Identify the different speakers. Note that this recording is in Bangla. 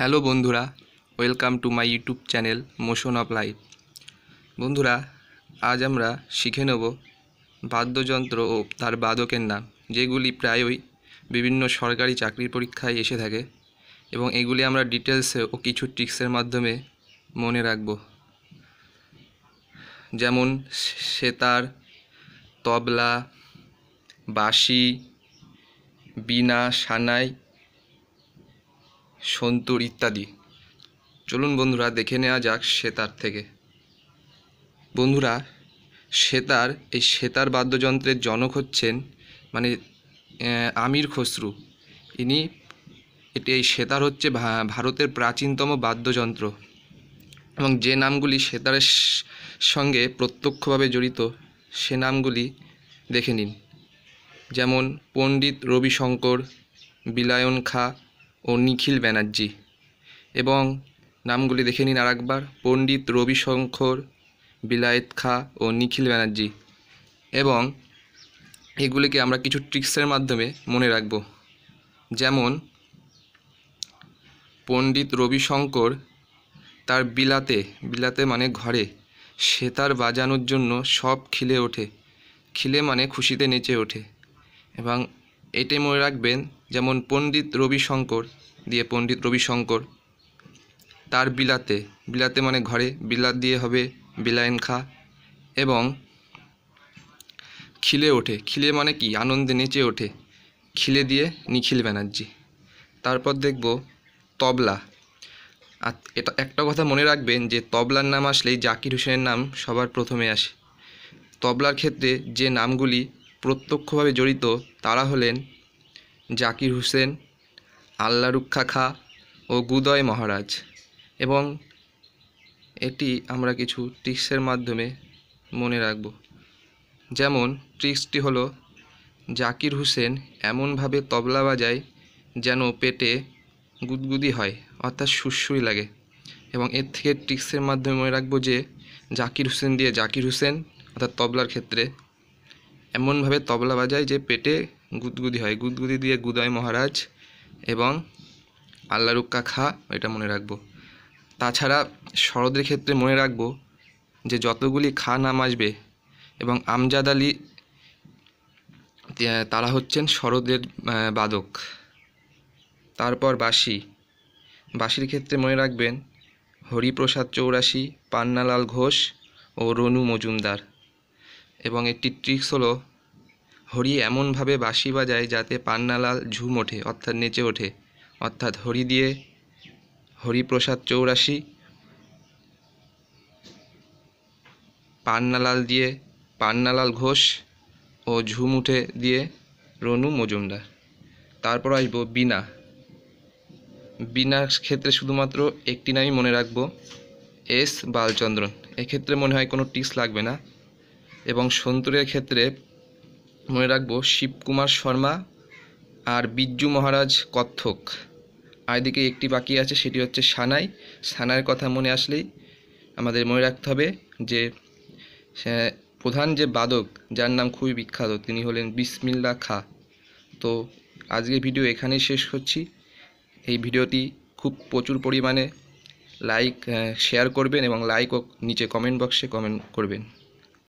Speaker 1: হ্যালো বন্ধুরা welcome to my YouTube channel motion of life বন্ধুরা আজ আমরা শিখে নেব বাদ্যযন্ত্র ও তার বাদকের নাম যেগুলি প্রায়ই বিভিন্ন সরকারি চাকরির পরীক্ষায় এসে থাকে এবং এগুলি আমরা ডিটেলসে ও কিছু ট্রিক্সের মাধ্যমে মনে রাখব যেমন সেতার তবলা বাঁশি বীণা সানাই সন্তুর ইত্যাদি চলুন বন্ধুরা দেখে নেওয়া যাক সেতার থেকে বন্ধুরা সেতার এই সেতার বাদ্যযন্ত্রের জনক হচ্ছেন মানে আমির খসরু ইনি এটি এই সেতার হচ্ছে ভারতের প্রাচীনতম বাদ্যযন্ত্র এবং যে নামগুলি সেতারের সঙ্গে প্রত্যক্ষভাবে জড়িত সে নামগুলি দেখে নিন যেমন পণ্ডিত রবিশঙ্কর বিলায়ন খা ও নিখিল ব্যানার্জি এবং নামগুলি দেখে নিন আর একবার পণ্ডিত রবিশঙ্কর বিলায়েত খা ও নিখিল ব্যানার্জি এবং এগুলিকে আমরা কিছু ট্রিক্সের মাধ্যমে মনে রাখব যেমন পণ্ডিত রবিশঙ্কর তার বিলাতে বিলাতে মানে ঘরে সেতার বাজানোর জন্য সব খিলে ওঠে খিলে মানে খুশিতে নেচে ওঠে এবং এটাই মনে রাখবেন যেমন পণ্ডিত রবিশঙ্কর দিয়ে পণ্ডিত রবিশঙ্কর তার বিলাতে বিলাতে মানে ঘরে বিলাত দিয়ে হবে বিলায়ন খা এবং খিলে ওঠে খিলে মানে কি আনন্দে নেচে ওঠে খিলে দিয়ে নিখিল ব্যানার্জি তারপর দেখব তবলা আর এটা একটা কথা মনে রাখবেন যে তবলার নাম আসলেই জাকির হোসেনের নাম সবার প্রথমে আসে তবলার ক্ষেত্রে যে নামগুলি প্রত্যক্ষভাবে জড়িত তারা হলেন জাকির হোসেন আল্লারুক্ষা খা ও গুদয় মহারাজ এবং এটি আমরা কিছু ট্রিক্সের মাধ্যমে মনে রাখব যেমন ট্রিক্সটি হলো জাকির হোসেন এমনভাবে তবলা বাজায় যেন পেটে গুদগুদি হয় অর্থাৎ সুসুই লাগে এবং এর থেকে ট্রিক্সের মাধ্যমে মনে রাখবো যে জাকির হোসেন দিয়ে জাকির হোসেন অর্থাৎ তবলার ক্ষেত্রে এমনভাবে তবলা বাজায় যে পেটে গুদগুদি হয় গুদগুদি দিয়ে গুদয় মহারাজ এবং আল্লারুক্কা খা এটা মনে রাখবো তাছাড়া শরদের ক্ষেত্রে মনে রাখবো যে যতগুলি খা নাম আসবে এবং আমজাদ আলী তারা হচ্ছেন শরদের বাদক তারপর বাসি বাসির ক্ষেত্রে মনে রাখবেন হরিপ্রসাদ চৌরাশি পান্নালাল ঘোষ ও রনু মজুমদার এবং একটি ট্রিক্স হলো হরি এমনভাবে বাঁশি বাজায় যাতে পান্নালাল ঝুম ওঠে অর্থাৎ নেচে ওঠে অর্থাৎ হরি দিয়ে হরিপ্রসাদ চৌরাশি পান্নালাল দিয়ে পান্নালাল ঘোষ ও ঝুম উঠে দিয়ে রনু মজুমদার তারপর আসব বিনা বিনার ক্ষেত্রে শুধুমাত্র একটি নামই মনে রাখবো এস বালচন্দ্রন এক্ষেত্রে মনে হয় কোনো টিক্স লাগবে না এবং সন্তুরের ক্ষেত্রে মনে রাখবো শিবকুমার শর্মা আর বিজ্জু মহারাজ কত্থক আর এদিকে একটি বাকি আছে সেটি হচ্ছে সানাই সানাইয়ের কথা মনে আসলেই আমাদের মনে রাখতে হবে যে প্রধান যে বাদক যার নাম খুবই বিখ্যাত তিনি হলেন বিসমিল্লা খা তো আজকে ভিডিও এখানেই শেষ করছি এই ভিডিওটি খুব প্রচুর পরিমাণে লাইক শেয়ার করবেন এবং লাইক ও নিচে কমেন্ট বক্সে কমেন্ট করবেন